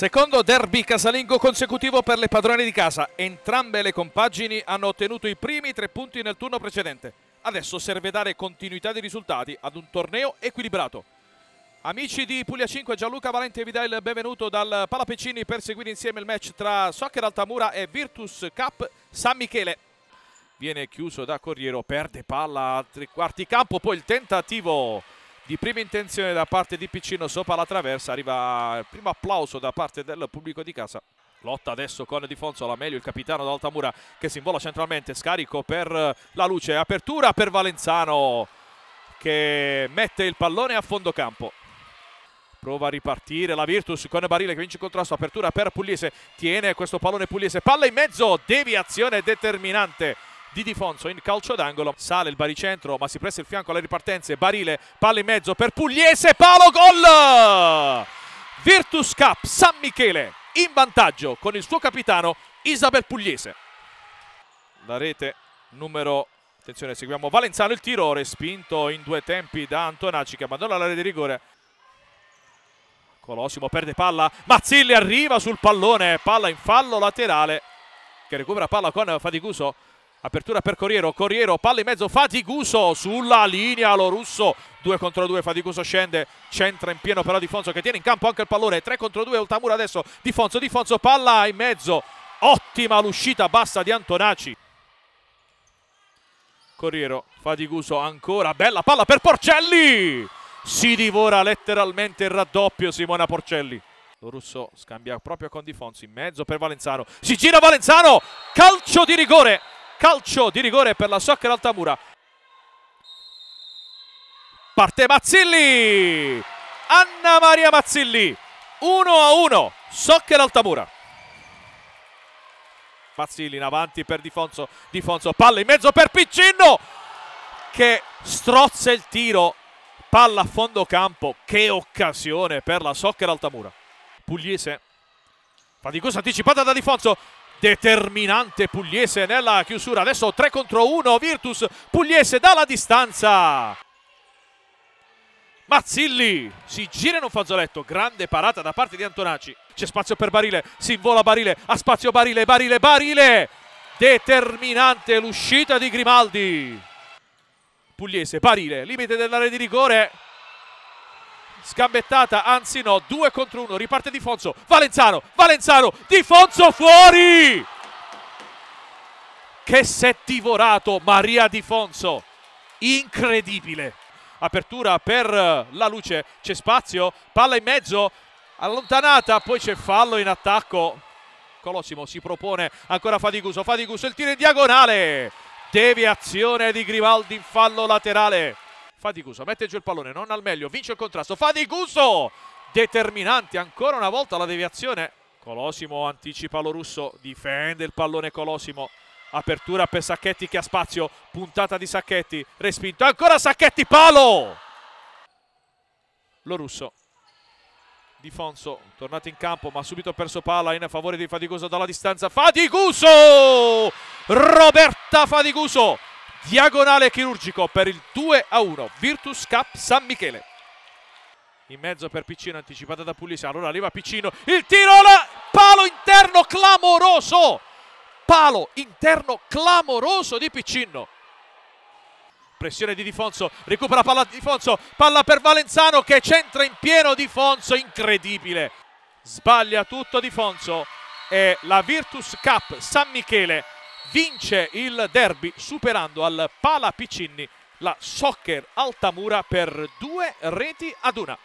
Secondo derby casalingo consecutivo per le padrone di casa. Entrambe le compagini hanno ottenuto i primi tre punti nel turno precedente. Adesso serve dare continuità di risultati ad un torneo equilibrato. Amici di Puglia 5, Gianluca Valente vi dà il benvenuto dal Palapecini per seguire insieme il match tra Soccer Altamura e Virtus Cup San Michele. Viene chiuso da Corriero, perde palla a tre quarti campo, poi il tentativo di prima intenzione da parte di Piccino sopra la traversa arriva il primo applauso da parte del pubblico di casa Lotta adesso con Di Fonso la meglio il capitano d'Altamura che si invola centralmente, scarico per la luce, apertura per Valenzano che mette il pallone a fondo campo. Prova a ripartire la Virtus con Barile che vince il contrasto, apertura per Pugliese, tiene questo pallone Pugliese, palla in mezzo, deviazione determinante di Difonso in calcio d'angolo. Sale il baricentro, ma si presta il fianco alle ripartenze. Barile, palla in mezzo per Pugliese, Paolo gol! Virtus Cup San Michele in vantaggio con il suo capitano Isabel Pugliese. La rete numero Attenzione, seguiamo Valenzano, il tiro respinto in due tempi da Antonacci che abbandona l'area di rigore. Colosimo perde palla, Mazzilli arriva sul pallone, palla in fallo laterale che recupera palla con Faticuso apertura per Corriero, oh, Corriero, oh, palla in mezzo, Faticuso sulla linea, lo russo 2 contro 2, Faticuso scende, centra in pieno però Di Fonso che tiene in campo anche il pallone, 3 contro 2 Ultamura adesso, Di Fonso, Di Fonso, palla in mezzo, ottima l'uscita bassa di Antonacci. Corriero, oh, Faticuso ancora, bella palla per Porcelli, si divora letteralmente il raddoppio Simona Porcelli. Lo russo scambia proprio con Di Fonso in mezzo per Valenzano, si gira Valenzano, calcio di rigore calcio di rigore per la Soccer Altamura parte Mazzilli Anna Maria Mazzilli 1 a 1 Soccer Altamura Mazzilli in avanti per Difonso Difonso palla in mezzo per Piccinno che strozza il tiro palla a fondo campo che occasione per la Soccer Altamura Pugliese faticosa anticipata da Difonso determinante Pugliese nella chiusura. Adesso 3 contro 1, Virtus Pugliese dalla distanza. Mazzilli si gira in un fazzoletto, grande parata da parte di Antonacci. C'è spazio per Barile, si invola Barile, a spazio Barile, Barile, Barile. Determinante l'uscita di Grimaldi. Pugliese, Barile, limite dell'area di rigore sgambettata, anzi no, 2 contro 1, riparte Di Fonso, Valenzano, Valenzano, Di Fonso fuori! Che s'è divorato Maria Di Fonso, incredibile! Apertura per eh, la luce, c'è spazio, palla in mezzo, allontanata, poi c'è fallo in attacco. Colossimo si propone ancora Fadicuso, Fadicuso il tiro in diagonale, deviazione di Grimaldi in fallo laterale. Faticuso mette giù il pallone, non al meglio, vince il contrasto. Faticuso! Determinante ancora una volta la deviazione. Colosimo anticipa lo russo, difende il pallone Colosimo. Apertura per Sacchetti che ha spazio, puntata di Sacchetti, respinto, ancora Sacchetti, palo! Lo russo di Fonso, tornato in campo ma subito perso palla in favore di Faticuso dalla distanza. Faticuso! Roberta Faticuso! diagonale chirurgico per il 2 a 1 Virtus Cap San Michele in mezzo per Piccino anticipata da Pulisano allora arriva Piccino il tiro alla... palo interno clamoroso palo interno clamoroso di Piccino pressione di Difonso recupera palla di Difonso palla per Valenzano che centra in pieno Difonso incredibile sbaglia tutto Difonso e la Virtus Cap San Michele vince il derby superando al Pala Piccinni la Soccer Altamura per due reti ad una.